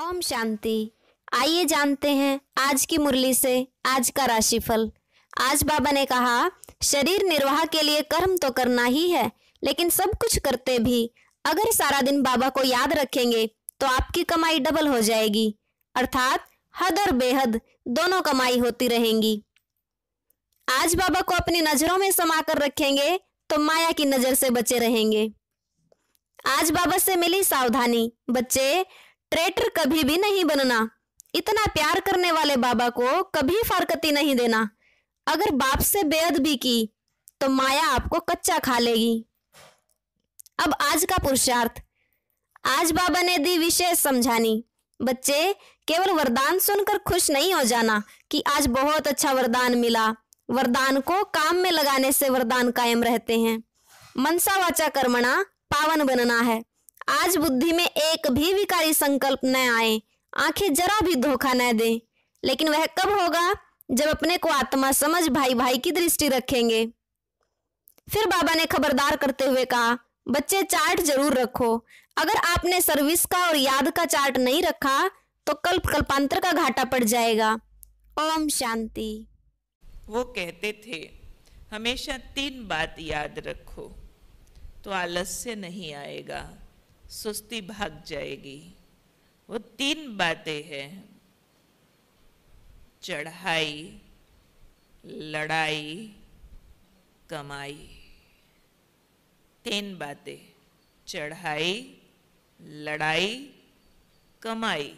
ओम शांति आइए जानते हैं आज की मुरली से आज का राशिफल आज बाबा ने कहा शरीर निर्वाह के लिए कर्म तो करना ही है लेकिन सब कुछ करते भी अगर सारा दिन बाबा को याद रखेंगे तो आपकी कमाई डबल हो जाएगी अर्थात हद और बेहद दोनों कमाई होती रहेंगी आज बाबा को अपनी नजरों में समा कर रखेंगे तो माया की नजर से बचे रहेंगे आज बाबा से मिली सावधानी बच्चे ट्रेटर कभी भी नहीं बनना इतना प्यार करने वाले बाबा को कभी फारकती नहीं देना अगर बाप से भी की तो माया आपको कच्चा खा लेगी अब आज का पुरुषार्थ आज बाबा ने दी विशेष समझानी बच्चे केवल वरदान सुनकर खुश नहीं हो जाना कि आज बहुत अच्छा वरदान मिला वरदान को काम में लगाने से वरदान कायम रहते हैं मनसा वाचा कर्मणा पावन बनना है आज बुद्धि में एक भी विकारी संकल्प न आए आंखें जरा भी धोखा न दे लेकिन वह कब होगा जब अपने को आत्मा समझ भाई भाई की दृष्टि रखेंगे फिर बाबा ने खबरदार करते हुए कहा बच्चे चार्ट जरूर रखो अगर आपने सर्विस का और याद का चार्ट नहीं रखा तो कल्प कल्पांतर का घाटा पड़ जाएगा ओम शांति वो कहते थे हमेशा तीन बात याद रखो तो आलस्य नहीं आएगा सुस्ती भाग जाएगी वो तीन बातें हैं चढ़ाई लड़ाई कमाई तीन बातें चढ़ाई लड़ाई कमाई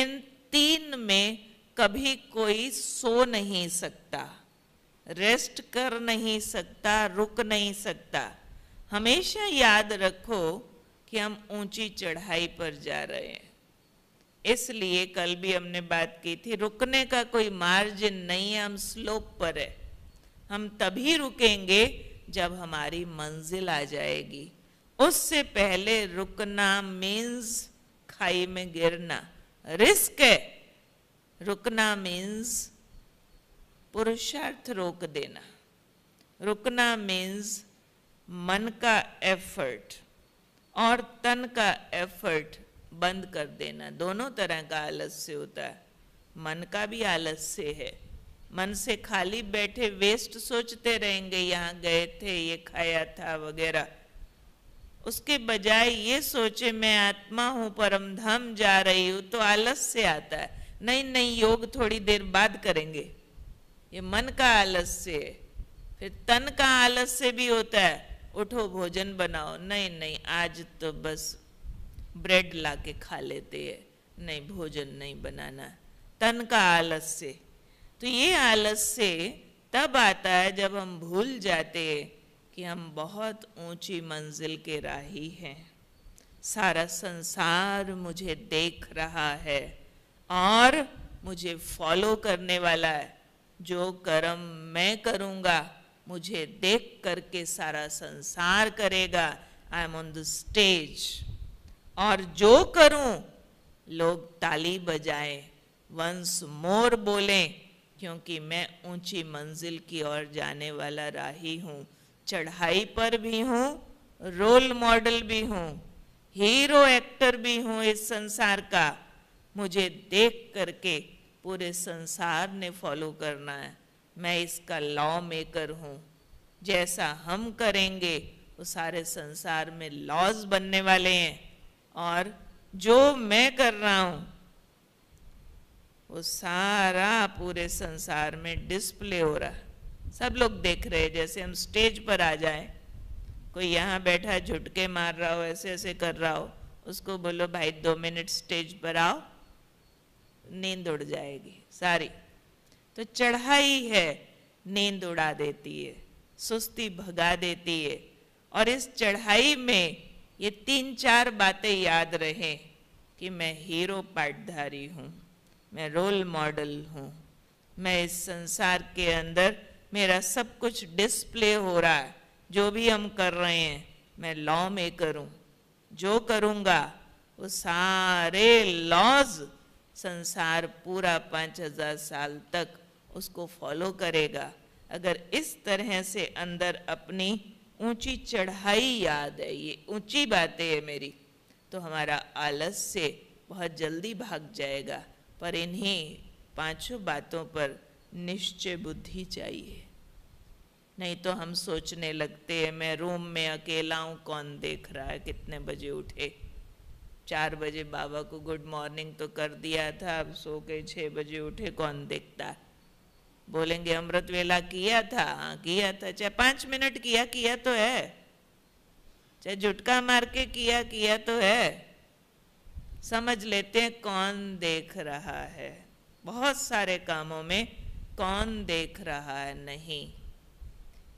इन तीन में कभी कोई सो नहीं सकता रेस्ट कर नहीं सकता रुक नहीं सकता हमेशा याद रखो कि हम ऊंची चढ़ाई पर जा रहे हैं इसलिए कल भी हमने बात की थी रुकने का कोई मार्जिन नहीं है हम स्लोप पर है हम तभी रुकेंगे जब हमारी मंजिल आ जाएगी उससे पहले रुकना मीन्स खाई में गिरना रिस्क है रुकना मीन्स पुरुषार्थ रोक देना रुकना मीन्स मन का एफर्ट और तन का एफर्ट बंद कर देना दोनों तरह का आलस्य होता है मन का भी आलस्य है मन से खाली बैठे वेस्ट सोचते रहेंगे यहाँ गए थे ये खाया था वगैरह उसके बजाय ये सोचे मैं आत्मा हूँ परम धाम जा रही हूँ तो आलस्य आता है नहीं नहीं योग थोड़ी देर बाद करेंगे ये मन का आलस्य है फिर तन का आलस्य भी होता है उठो भोजन बनाओ नहीं नहीं आज तो बस ब्रेड ला के खा लेते हैं नहीं भोजन नहीं बनाना तन का आलस से तो ये आलस से तब आता है जब हम भूल जाते हैं कि हम बहुत ऊंची मंजिल के राही हैं सारा संसार मुझे देख रहा है और मुझे फॉलो करने वाला है जो कर्म मैं करूँगा मुझे देख करके सारा संसार करेगा I am on the stage और जो करूं लोग ताली बजाए वंस मोर बोले क्योंकि मैं ऊंची मंजिल की ओर जाने वाला राही हूं चढ़ाई पर भी हूं रोल मॉडल भी हूं हीरो एक्टर भी हूं इस संसार का मुझे देख करके पूरे संसार ने फॉलो करना है मैं इसका लॉ मेकर हूँ जैसा हम करेंगे वो सारे संसार में लॉज बनने वाले हैं और जो मैं कर रहा हूँ वो सारा पूरे संसार में डिस्प्ले हो रहा है सब लोग देख रहे हैं जैसे हम स्टेज पर आ जाए कोई यहाँ बैठा झुटके मार रहा हो ऐसे ऐसे कर रहा हो उसको बोलो भाई दो मिनट स्टेज पर आओ नींद उड़ जाएगी सारी तो चढ़ाई है नींद उड़ा देती है सुस्ती भगा देती है और इस चढ़ाई में ये तीन चार बातें याद रहे कि मैं हीरो पाठधारी हूँ मैं रोल मॉडल हूँ मैं इस संसार के अंदर मेरा सब कुछ डिस्प्ले हो रहा है जो भी हम कर रहे हैं मैं लॉ में करूँ जो करूँगा वो सारे लॉज संसार पूरा पाँच हजार साल तक उसको फॉलो करेगा अगर इस तरह से अंदर अपनी ऊंची चढ़ाई याद है ये ऊंची बातें है मेरी तो हमारा आलस से बहुत जल्दी भाग जाएगा पर इन्हीं पांचों बातों पर निश्चय बुद्धि चाहिए नहीं तो हम सोचने लगते हैं मैं रूम में अकेला हूँ कौन देख रहा है कितने बजे उठे चार बजे बाबा को गुड मॉर्निंग तो कर दिया था अब सो के छः बजे उठे कौन देखता है बोलेंगे अमृत वेला किया था हाँ किया था चाहे पांच मिनट किया किया तो है चाहे झुटका मार के किया किया तो है समझ लेते हैं कौन देख रहा है बहुत सारे कामों में कौन देख रहा है नहीं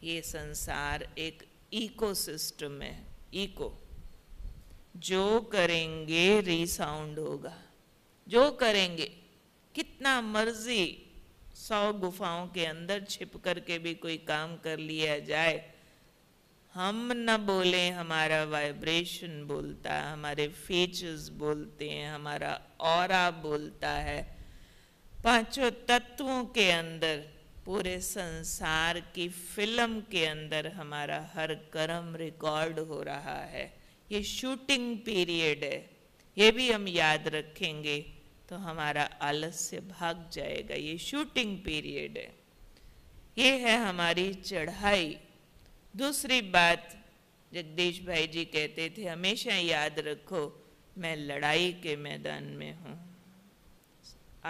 ये संसार एक इकोसिस्टम है इको जो करेंगे रिसाउंड होगा जो करेंगे कितना मर्जी सौ गुफाओं के अंदर छिप करके भी कोई काम कर लिया जाए हम न बोले हमारा वाइब्रेशन बोलता है हमारे फीचर्स बोलते हैं हमारा और बोलता है पांचों तत्वों के अंदर पूरे संसार की फिल्म के अंदर हमारा हर कर्म रिकॉर्ड हो रहा है ये शूटिंग पीरियड है ये भी हम याद रखेंगे तो हमारा आलस्य भाग जाएगा ये शूटिंग पीरियड है ये है हमारी चढ़ाई दूसरी बात जगदीश भाई जी कहते थे हमेशा याद रखो मैं लड़ाई के मैदान में हूँ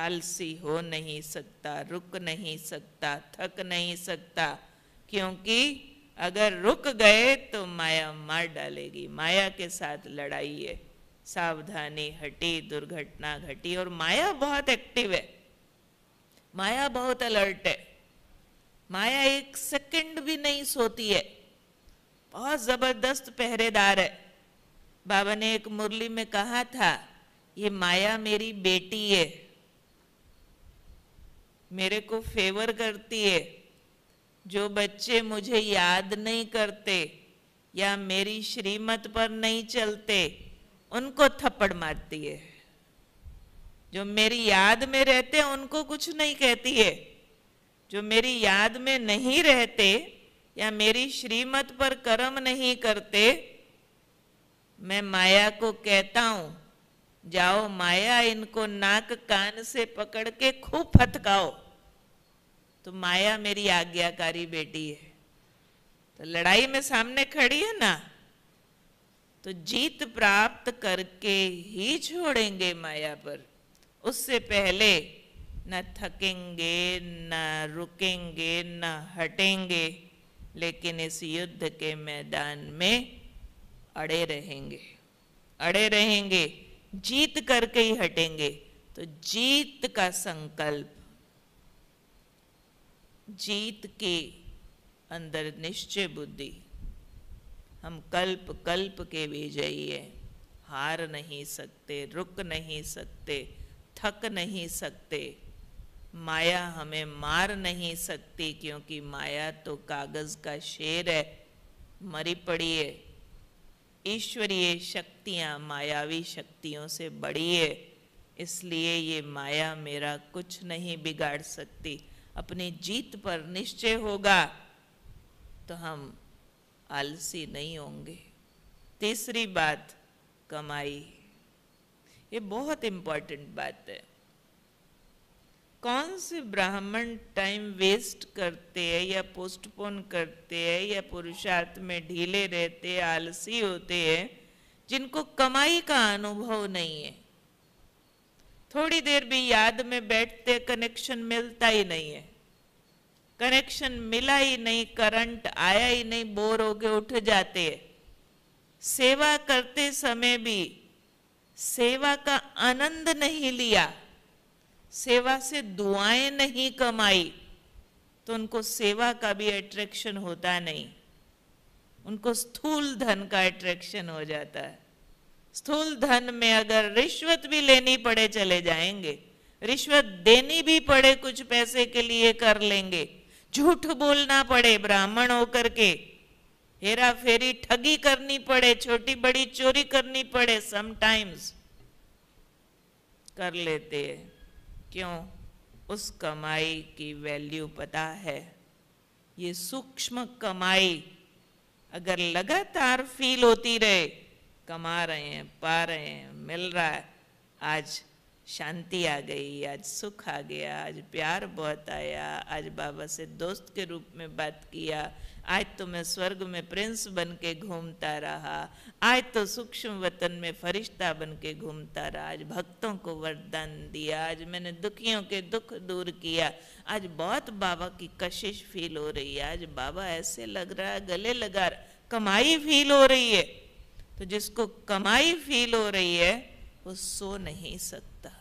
आलसी हो नहीं सकता रुक नहीं सकता थक नहीं सकता क्योंकि अगर रुक गए तो माया मार डालेगी माया के साथ लड़ाई है सावधानी हटी दुर्घटना घटी और माया बहुत एक्टिव है माया बहुत अलर्ट है माया एक सेकंड भी नहीं सोती है बहुत जबरदस्त पहरेदार है बाबा ने एक मुरली में कहा था ये माया मेरी बेटी है मेरे को फेवर करती है जो बच्चे मुझे याद नहीं करते या मेरी श्रीमत पर नहीं चलते उनको थप्पड़ मारती है जो मेरी याद में रहते हैं उनको कुछ नहीं कहती है जो मेरी याद में नहीं रहते या मेरी श्रीमत पर कर्म नहीं करते मैं माया को कहता हूं जाओ माया इनको नाक कान से पकड़ के खूब फतकाओ तो माया मेरी आज्ञाकारी बेटी है तो लड़ाई में सामने खड़ी है ना तो जीत प्राप्त करके ही छोड़ेंगे माया पर उससे पहले न थकेंगे न रुकेंगे न हटेंगे लेकिन इस युद्ध के मैदान में अड़े रहेंगे अड़े रहेंगे जीत करके ही हटेंगे तो जीत का संकल्प जीत के अंदर निश्चय बुद्धि हम कल्प कल्प के विजयी हार नहीं सकते रुक नहीं सकते थक नहीं सकते माया हमें मार नहीं सकती क्योंकि माया तो कागज़ का शेर है मरी पड़ी है ईश्वरीय शक्तियाँ मायावी शक्तियों से बड़ी है इसलिए ये माया मेरा कुछ नहीं बिगाड़ सकती अपनी जीत पर निश्चय होगा तो हम आलसी नहीं होंगे तीसरी बात कमाई ये बहुत इम्पॉर्टेंट बात है कौन से ब्राह्मण टाइम वेस्ट करते हैं या पोस्टपोन करते हैं या पुरुषार्थ में ढीले रहते हैं आलसी होते हैं जिनको कमाई का अनुभव नहीं है थोड़ी देर भी याद में बैठते कनेक्शन मिलता ही नहीं है कनेक्शन मिला ही नहीं करंट आया ही नहीं बोर होके उठ जाते सेवा करते समय भी सेवा का आनंद नहीं लिया सेवा से दुआएं नहीं कमाई तो उनको सेवा का भी अट्रैक्शन होता नहीं उनको स्थूल धन का अट्रैक्शन हो जाता है स्थूल धन में अगर रिश्वत भी लेनी पड़े चले जाएंगे रिश्वत देनी भी पड़े कुछ पैसे के लिए कर लेंगे झूठ बोलना पड़े ब्राह्मण होकर के हेरा फेरी ठगी करनी पड़े छोटी बड़ी चोरी करनी पड़े समटाइम्स कर लेते हैं क्यों उस कमाई की वैल्यू पता है ये सूक्ष्म कमाई अगर लगातार फील होती रहे कमा रहे हैं पा रहे हैं मिल रहा है आज शांति आ गई आज सुख आ गया आज प्यार बहुत आया आज बाबा से दोस्त के रूप में बात किया आज तो मैं स्वर्ग में प्रिंस बन के घूमता रहा आज तो सूक्ष्म वतन में फरिश्ता बन के घूमता रहा आज भक्तों को वरदान दिया आज मैंने दुखियों के दुख दूर किया आज बहुत बाबा की कशिश फील हो रही है आज बाबा ऐसे लग रहा है गले लगा कमाई फील हो रही है तो जिसको कमाई फील हो रही है वो सो नहीं सकता